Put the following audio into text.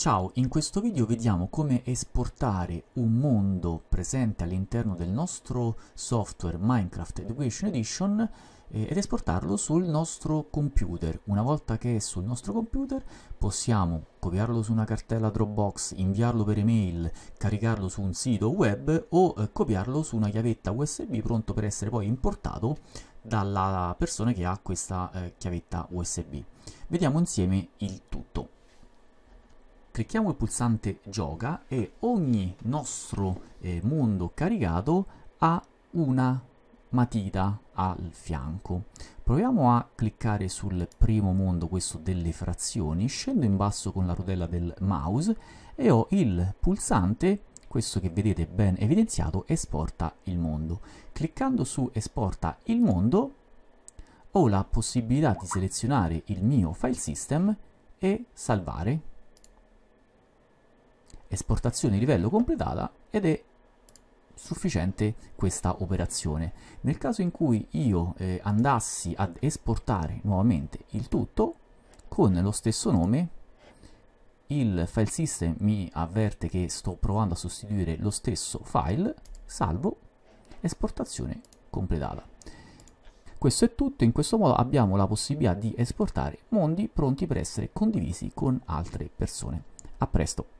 Ciao, in questo video vediamo come esportare un mondo presente all'interno del nostro software Minecraft Education Edition eh, ed esportarlo sul nostro computer. Una volta che è sul nostro computer possiamo copiarlo su una cartella Dropbox, inviarlo per email, caricarlo su un sito web o eh, copiarlo su una chiavetta USB pronto per essere poi importato dalla persona che ha questa eh, chiavetta USB. Vediamo insieme il clicchiamo il pulsante gioca e ogni nostro eh, mondo caricato ha una matita al fianco. Proviamo a cliccare sul primo mondo, questo delle frazioni, scendo in basso con la rodella del mouse e ho il pulsante, questo che vedete ben evidenziato, esporta il mondo. Cliccando su esporta il mondo ho la possibilità di selezionare il mio file system e salvare esportazione livello completata ed è sufficiente questa operazione. Nel caso in cui io eh, andassi ad esportare nuovamente il tutto, con lo stesso nome, il file system mi avverte che sto provando a sostituire lo stesso file, salvo, esportazione completata. Questo è tutto, in questo modo abbiamo la possibilità di esportare mondi pronti per essere condivisi con altre persone. A presto!